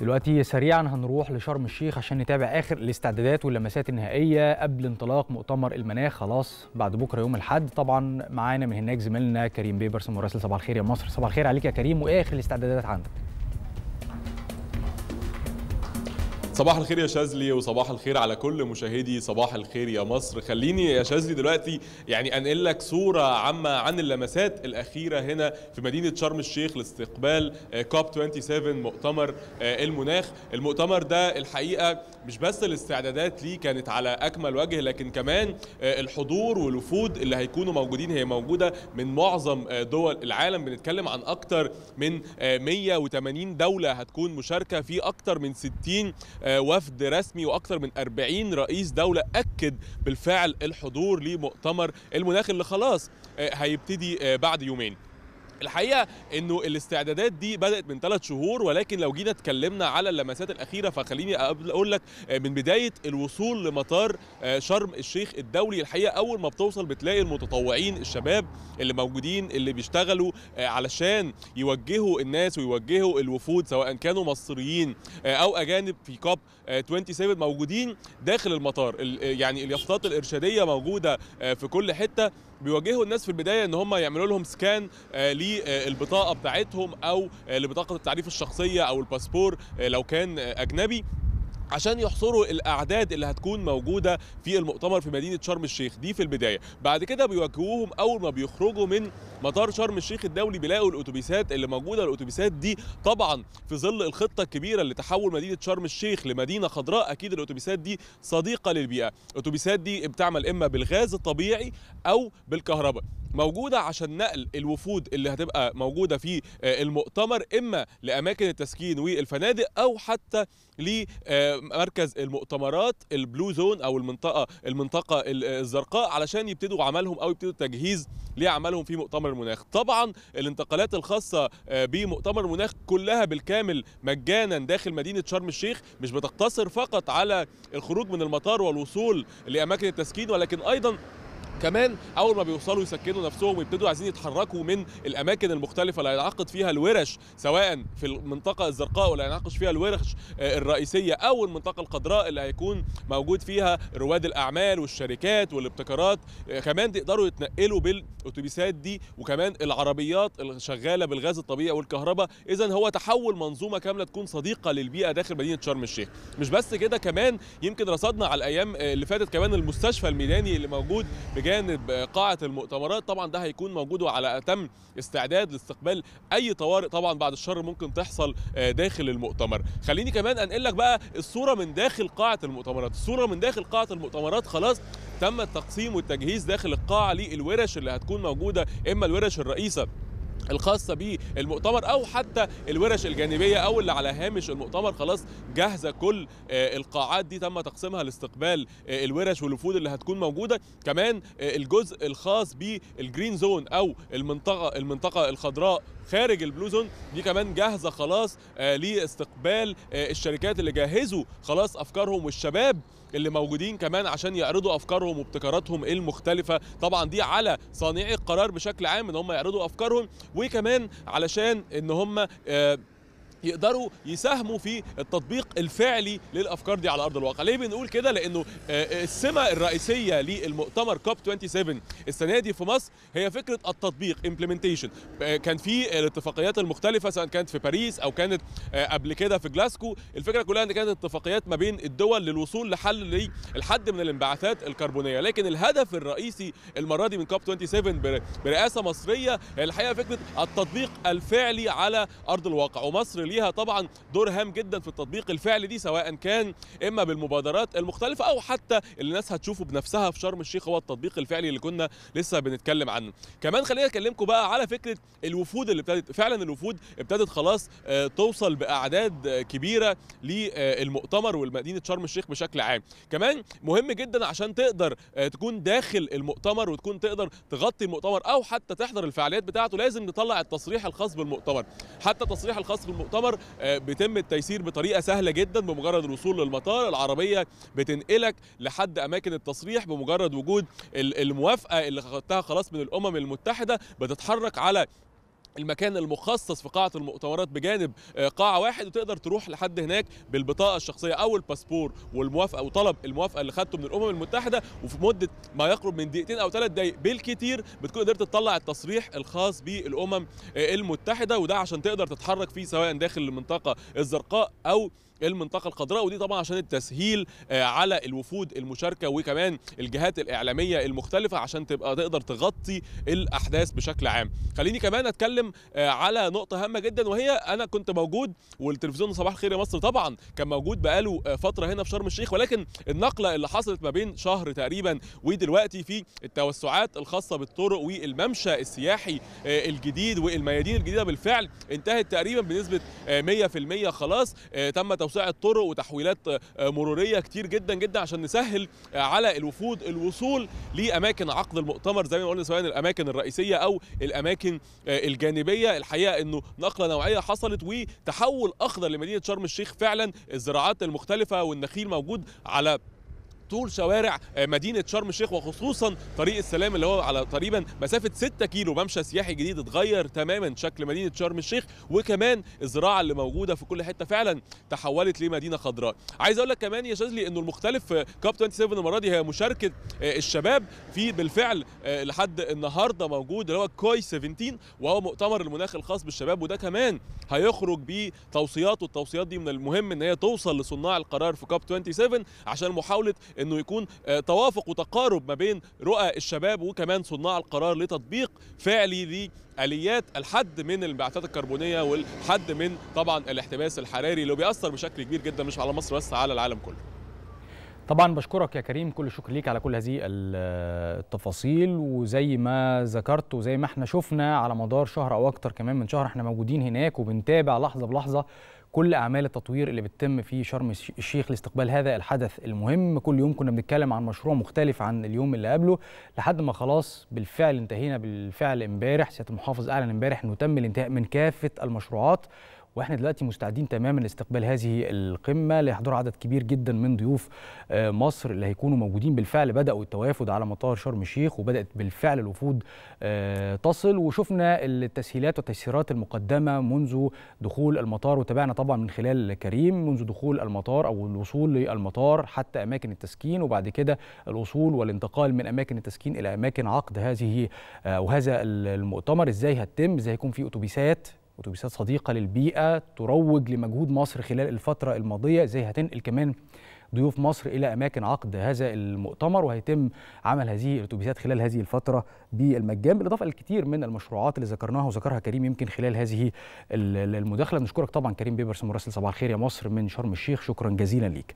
دلوقتي سريعا هنروح لشرم الشيخ عشان نتابع اخر الاستعدادات واللمسات النهائيه قبل انطلاق مؤتمر المناخ خلاص بعد بكره يوم الاحد طبعا معانا من هناك زميلنا كريم بيبرس مراسل صباح الخير يا مصر صباح الخير عليك يا كريم واخر الاستعدادات عندك صباح الخير يا شاذلي وصباح الخير على كل مشاهدي صباح الخير يا مصر خليني يا شاذلي دلوقتي يعني انقل لك صوره عامه عن اللمسات الاخيره هنا في مدينه شرم الشيخ لاستقبال آه، كوب 27 مؤتمر آه، المناخ المؤتمر ده الحقيقه مش بس الاستعدادات ليه كانت على اكمل وجه لكن كمان آه، الحضور والوفود اللي هيكونوا موجودين هي موجوده من معظم دول العالم بنتكلم عن اكتر من 180 دوله هتكون مشاركه في اكتر من 60 آه، وفد رسمي واكثر من 40 رئيس دوله اكد بالفعل الحضور لمؤتمر المناخ اللي خلاص آه، هيبتدي آه، بعد يومين الحقيقه انه الاستعدادات دي بدات من ثلاث شهور ولكن لو جينا اتكلمنا على اللمسات الاخيره فخليني اقول لك آه، من بدايه الوصول لمطار آه، شرم الشيخ الدولي الحقيقه اول ما بتوصل بتلاقي المتطوعين الشباب اللي موجودين اللي بيشتغلوا آه، علشان يوجهوا الناس ويوجهوا الوفود سواء كانوا مصريين او اجانب في كاب 27 موجودين داخل المطار يعني اليافطات الارشاديه موجوده في كل حته بيوجهوا الناس في البدايه ان هم يعملوا لهم سكان ليه للبطاقه آه، بتاعتهم او آه، لبطاقه التعريف الشخصيه او الباسبور آه، لو كان اجنبي عشان يحصروا الاعداد اللي هتكون موجوده في المؤتمر في مدينه شرم الشيخ دي في البدايه بعد كده بيواجهوهم اول ما بيخرجوا من مطار شرم الشيخ الدولي بيلاقوا الاتوبيسات اللي موجوده الاتوبيسات دي طبعا في ظل الخطه الكبيره لتحول مدينه شرم الشيخ لمدينه خضراء اكيد الاتوبيسات دي صديقه للبيئه الاتوبيسات دي بتعمل اما بالغاز الطبيعي او بالكهرباء موجوده عشان نقل الوفود اللي هتبقى موجوده في آه، المؤتمر اما لاماكن التسكين والفنادق او حتى لمركز آه، المؤتمرات البلو زون او المنطقه المنطقه آه، الزرقاء علشان يبتدوا عملهم او يبتدوا التجهيز لاعمالهم في مؤتمر المناخ طبعا الانتقالات الخاصه بمؤتمر المناخ كلها بالكامل مجانا داخل مدينه شرم الشيخ مش بتقتصر فقط على الخروج من المطار والوصول لاماكن التسكين ولكن ايضا كمان اول ما بيوصلوا يسكنوا نفسهم ويبتدوا عايزين يتحركوا من الاماكن المختلفه اللي هينعقد فيها الورش سواء في المنطقه الزرقاء واللي هينعقد فيها الورش آه، الرئيسيه او المنطقه الخضراء اللي هيكون موجود فيها رواد الاعمال والشركات والابتكارات آه، كمان تقدروا يتنقلوا بالاتوبيسات دي وكمان العربيات الشغاله بالغاز الطبيعي والكهرباء اذا هو تحول منظومه كامله تكون صديقه للبيئه داخل مدينه شرم الشيخ مش بس كده كمان يمكن رصدنا على الايام آه، اللي فاتت كمان المستشفى الميداني اللي موجود في بجانب قاعه المؤتمرات طبعا ده هيكون موجود وعلى اتم استعداد لاستقبال اي طوارئ طبعا بعد الشر ممكن تحصل آه، داخل المؤتمر خليني كمان انقل لك بقى الصوره من داخل قاعه المؤتمرات الصوره من داخل قاعه المؤتمرات خلاص تم التقسيم والتجهيز داخل القاعه للورش اللي هتكون موجوده اما الورش الرئيسه الخاصة بالمؤتمر أو حتى الورش الجانبية أو اللي على هامش المؤتمر خلاص جاهزة كل آه، القاعات دي تم تقسيمها لاستقبال آه، الورش والوفود اللي هتكون موجودة كمان آه، الجزء الخاص بالجرين زون أو المنطقة المنطقة الخضراء خارج البلو زون دي كمان جاهزه خلاص آه، لاستقبال آه، الشركات اللي جهزوا خلاص افكارهم والشباب اللي موجودين كمان عشان يعرضوا افكارهم وابتكاراتهم المختلفه طبعا دي على صانعي القرار بشكل عام ان هم يعرضوا افكارهم وكمان علشان ان هم آه، يقدروا يساهموا في التطبيق الفعلي للافكار دي على ارض الواقع ليه بنقول كده لانه آه، آه، السمه الرئيسيه للمؤتمر كوب 27 السنه دي في مصر هي فكره التطبيق امبلمنتيشن آه، كان في الاتفاقيات المختلفه سواء كانت في باريس او كانت قبل كده في جلاسكو الفكره كلها ان كانت اتفاقيات ما بين الدول للوصول لحل للحد من الانبعاثات الكربونيه لكن الهدف الرئيسي المره دي من كوب 27 برئاسه مصريه الحقيقه فكره التطبيق الفعلي على ارض الواقع ومصر ليها طبعا دور هام جدا في التطبيق الفعلي دي سواء كان اما بالمبادرات المختلفه او حتى اللي الناس هتشوفه بنفسها في شرم الشيخ هو التطبيق الفعلي اللي كنا لسه بنتكلم عنه كمان خلينا اكلمكم بقى على فكره الوفود اللي ابتدت فعلا الوفود ابتدت خلاص آه، توصل باعداد آه، كبيره للمؤتمر والمدينه شرم الشيخ بشكل عام كمان مهم جدا عشان تقدر آه، تكون داخل المؤتمر وتكون تقدر تغطي المؤتمر او حتى تحضر الفعاليات بتاعته لازم نطلع التصريح الخاص بالمؤتمر حتى التصريح الخاص بالمؤتمر يعتبر آه، بيتم التيسير بطريقه سهله جدا بمجرد الوصول للمطار العربيه بتنقلك لحد اماكن التصريح بمجرد وجود الموافقه اللي خدتها خلاص من الامم المتحده بتتحرك على المكان المخصص في قاعه المؤتمرات بجانب آه، قاعه واحد وتقدر تروح لحد هناك بالبطاقه الشخصيه او الباسبور والموافقه وطلب الموافقه اللي خدته من الامم المتحده وفي مده ما يقرب من دقيقتين او ثلاث دقائق بالكثير بتكون قدرت تطلع التصريح الخاص بالامم آه، المتحده وده عشان تقدر تتحرك فيه سواء داخل المنطقه الزرقاء او المنطقه الخضراء ودي طبعا عشان التسهيل آه، على الوفود المشاركه وكمان الجهات الاعلاميه المختلفه عشان تبقى تقدر تغطي الاحداث بشكل عام خليني كمان اتكلم آه، على نقطه هامه جدا وهي انا كنت موجود والتلفزيون صباح الخير يا مصر طبعا كان موجود بقاله آه، فتره هنا في شرم الشيخ ولكن النقله اللي حصلت ما بين شهر تقريبا ودلوقتي في التوسعات الخاصه بالطرق والممشى السياحي الجديد والميادين الجديده بالفعل انتهت تقريبا بنسبه 100% خلاص تم توسيع الطرق وتحويلات آه، مروريه كتير جدا جدا عشان نسهل آه، على الوفود الوصول لاماكن عقد المؤتمر زي ما قلنا سواء الاماكن الرئيسيه او الاماكن آه، الجانبيه الحقيقه انه نقله نوعيه حصلت وتحول اخضر لمدينه شرم الشيخ فعلا الزراعات المختلفه والنخيل موجود على طول شوارع آه، مدينه شرم الشيخ وخصوصا طريق السلام اللي هو على تقريبا مسافه 6 كيلو ممشى سياحي جديد اتغير تماما شكل مدينه شرم الشيخ وكمان الزراعه اللي موجوده في كل حته فعلا تحولت لمدينه خضراء عايز اقول لك كمان يا شاذلي انه المختلف في آه، كاب 27 المره دي هي مشاركه آه، الشباب في بالفعل لحد النهارده موجود اللي هو كوي 17 وهو مؤتمر المناخ الخاص بالشباب وده كمان هيخرج بتوصيات والتوصيات دي من المهم ان هي توصل لصناع القرار في كاب 27 عشان محاوله انه يكون آه، توافق وتقارب ما بين رؤى الشباب وكمان صناع القرار لتطبيق فعلي اليات الحد من الانبعاثات الكربونيه والحد من طبعا الاحتباس الحراري اللي بيأثر بشكل كبير جدا مش على مصر بس على العالم كله طبعا بشكرك يا كريم كل شكر ليك على كل هذه آه، التفاصيل وزي ما ذكرت وزي ما احنا شفنا على مدار شهر او اكتر كمان من شهر احنا موجودين هناك وبنتابع لحظه بلحظه كل اعمال التطوير اللي بتتم في شرم الشيخ لاستقبال هذا الحدث المهم كل يوم كنا بنتكلم عن مشروع مختلف عن اليوم اللي قبله لحد ما خلاص بالفعل انتهينا بالفعل امبارح سياده المحافظ اعلن امبارح انه تم الانتهاء من كافه المشروعات واحنا دلوقتي مستعدين تماما لاستقبال هذه القمه ليحضرها عدد كبير جدا من ضيوف آه، مصر اللي هيكونوا موجودين بالفعل بداوا التوافد على مطار شرم الشيخ وبدات بالفعل الوفود آه، تصل وشفنا التسهيلات والتيسيرات المقدمه منذ دخول المطار وتابعنا طبعا من خلال كريم منذ دخول المطار او الوصول للمطار حتى اماكن التسكين وبعد كده الوصول والانتقال من اماكن التسكين الى اماكن عقد هذه آه، وهذا المؤتمر ازاي هتتم ازاي هيكون في اتوبيسات اتوبيسات صديقه للبيئه تروج لمجهود مصر خلال الفتره الماضيه ازاي هتنقل كمان ضيوف مصر الى اماكن عقد هذا المؤتمر وهيتم عمل هذه الاتوبيسات خلال هذه الفتره بالمجان بالاضافه للكثير من المشروعات اللي ذكرناها وذكرها كريم يمكن خلال هذه المداخله بنشكرك طبعا كريم بيبرس مراسل صباح الخير يا مصر من شرم الشيخ شكرا جزيلا ليك